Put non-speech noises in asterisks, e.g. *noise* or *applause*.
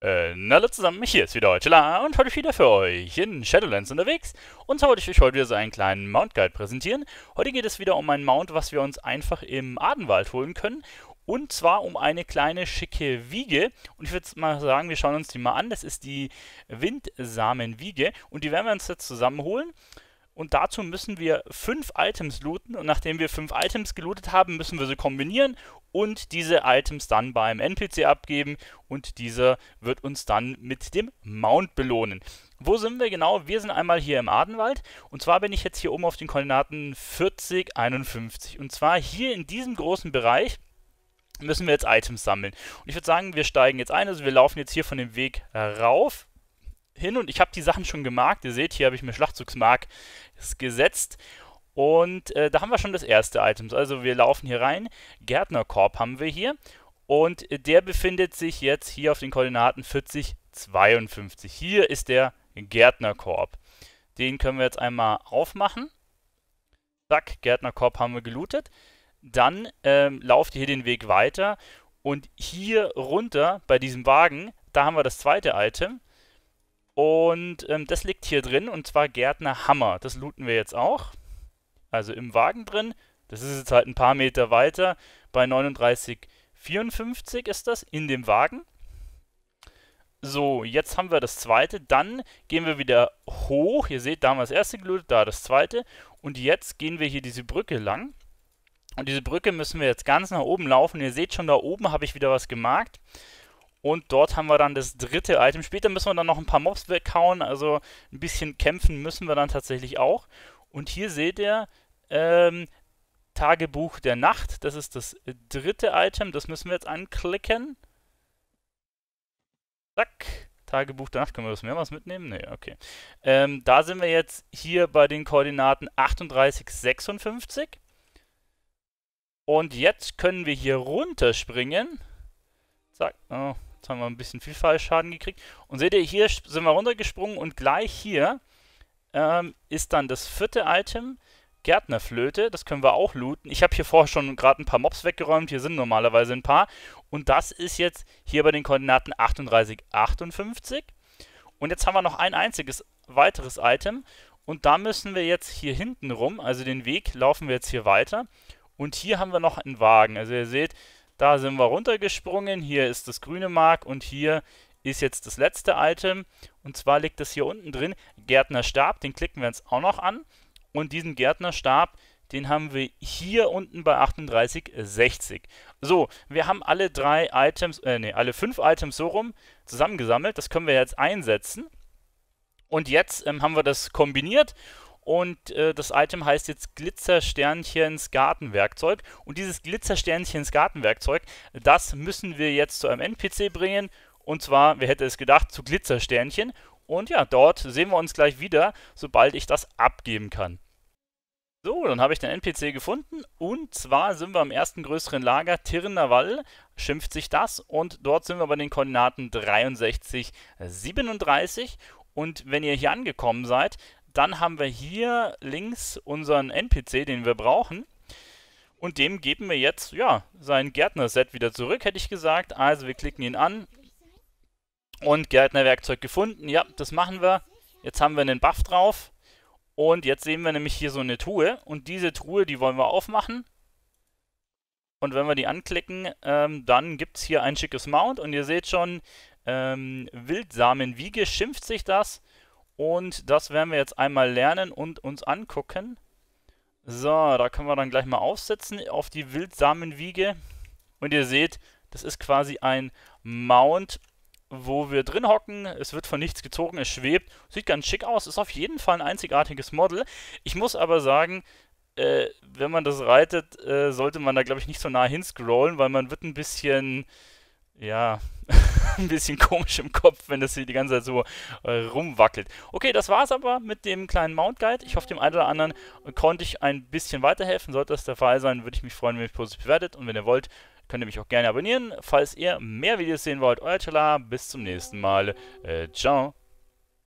Äh, na, hallo zusammen, hier ist wieder Heutela und heute wieder für euch in Shadowlands unterwegs. Und zwar wollte ich euch heute wieder so einen kleinen Mount Guide präsentieren. Heute geht es wieder um einen Mount, was wir uns einfach im Adenwald holen können. Und zwar um eine kleine schicke Wiege. Und ich würde mal sagen, wir schauen uns die mal an. Das ist die Windsamenwiege und die werden wir uns jetzt zusammenholen. holen und dazu müssen wir fünf Items looten und nachdem wir fünf Items gelootet haben, müssen wir sie kombinieren und diese Items dann beim NPC abgeben und dieser wird uns dann mit dem Mount belohnen. Wo sind wir genau? Wir sind einmal hier im Adenwald und zwar bin ich jetzt hier oben auf den Koordinaten 40, 51 und zwar hier in diesem großen Bereich müssen wir jetzt Items sammeln. Und ich würde sagen, wir steigen jetzt ein, also wir laufen jetzt hier von dem Weg rauf hin und ich habe die Sachen schon gemarkt. Ihr seht, hier habe ich mir Schlachtzugsmark gesetzt. Und äh, da haben wir schon das erste Item. Also wir laufen hier rein. Gärtnerkorb haben wir hier. Und der befindet sich jetzt hier auf den Koordinaten 40, 52. Hier ist der Gärtnerkorb. Den können wir jetzt einmal aufmachen. Zack, Gärtnerkorb haben wir gelootet. Dann ähm, lauft ihr hier den Weg weiter. Und hier runter bei diesem Wagen, da haben wir das zweite Item. Und ähm, das liegt hier drin und zwar Gärtner Hammer. Das looten wir jetzt auch. Also im Wagen drin. Das ist jetzt halt ein paar Meter weiter. Bei 39,54 ist das in dem Wagen. So, jetzt haben wir das zweite. Dann gehen wir wieder hoch. Ihr seht, da haben wir das erste gelootet, da das zweite. Und jetzt gehen wir hier diese Brücke lang. Und diese Brücke müssen wir jetzt ganz nach oben laufen. Ihr seht schon, da oben habe ich wieder was gemarkt. Und dort haben wir dann das dritte Item. Später müssen wir dann noch ein paar Mobs weghauen, also ein bisschen kämpfen müssen wir dann tatsächlich auch. Und hier seht ihr ähm, Tagebuch der Nacht. Das ist das äh, dritte Item. Das müssen wir jetzt anklicken. Zack. Tagebuch der Nacht. Können wir das mehrmals mitnehmen? Ne, okay. Ähm, da sind wir jetzt hier bei den Koordinaten 38, 56. Und jetzt können wir hier runterspringen. Zack. Oh, Jetzt haben wir ein bisschen Vielfaltschaden gekriegt. Und seht ihr, hier sind wir runtergesprungen und gleich hier ähm, ist dann das vierte Item, Gärtnerflöte. Das können wir auch looten. Ich habe hier vorher schon gerade ein paar Mobs weggeräumt. Hier sind normalerweise ein paar. Und das ist jetzt hier bei den Koordinaten 38, 58. Und jetzt haben wir noch ein einziges weiteres Item. Und da müssen wir jetzt hier hinten rum, also den Weg laufen wir jetzt hier weiter. Und hier haben wir noch einen Wagen. Also ihr seht, da sind wir runtergesprungen. Hier ist das grüne Mark und hier ist jetzt das letzte Item. Und zwar liegt das hier unten drin. Gärtnerstab, den klicken wir jetzt auch noch an. Und diesen Gärtnerstab, den haben wir hier unten bei 38,60. So, wir haben alle drei Items, äh, nee, alle fünf Items so rum zusammengesammelt. Das können wir jetzt einsetzen. Und jetzt ähm, haben wir das kombiniert und äh, das Item heißt jetzt Glitzersternchens Gartenwerkzeug. Und dieses Glitzersternchens Gartenwerkzeug, das müssen wir jetzt zu einem NPC bringen. Und zwar, wer hätte es gedacht, zu Glitzersternchen. Und ja, dort sehen wir uns gleich wieder, sobald ich das abgeben kann. So, dann habe ich den NPC gefunden und zwar sind wir am ersten größeren Lager, Tirnerwall schimpft sich das und dort sind wir bei den Koordinaten 63, 37 und wenn ihr hier angekommen seid, dann haben wir hier links unseren NPC, den wir brauchen. Und dem geben wir jetzt, ja, sein Gärtner-Set wieder zurück, hätte ich gesagt. Also wir klicken ihn an. Und Gärtnerwerkzeug gefunden. Ja, das machen wir. Jetzt haben wir einen Buff drauf. Und jetzt sehen wir nämlich hier so eine Truhe. Und diese Truhe, die wollen wir aufmachen. Und wenn wir die anklicken, ähm, dann gibt es hier ein schickes Mount. Und ihr seht schon, ähm, Wildsamenwiege schimpft sich das. Und das werden wir jetzt einmal lernen und uns angucken. So, da können wir dann gleich mal aufsetzen auf die Wildsamenwiege. Und ihr seht, das ist quasi ein Mount, wo wir drin hocken. Es wird von nichts gezogen, es schwebt. Sieht ganz schick aus, ist auf jeden Fall ein einzigartiges Model. Ich muss aber sagen, äh, wenn man das reitet, äh, sollte man da glaube ich nicht so nah hinscrollen, weil man wird ein bisschen ja, *laughs* ein bisschen komisch im Kopf, wenn das hier die ganze Zeit so äh, rumwackelt. Okay, das war's aber mit dem kleinen Mount Guide. Ich hoffe, dem einen oder anderen konnte ich ein bisschen weiterhelfen. Sollte das der Fall sein, würde ich mich freuen, wenn ihr mich positiv bewertet. Und wenn ihr wollt, könnt ihr mich auch gerne abonnieren. Falls ihr mehr Videos sehen wollt, euer Chala, bis zum nächsten Mal. Äh, ciao.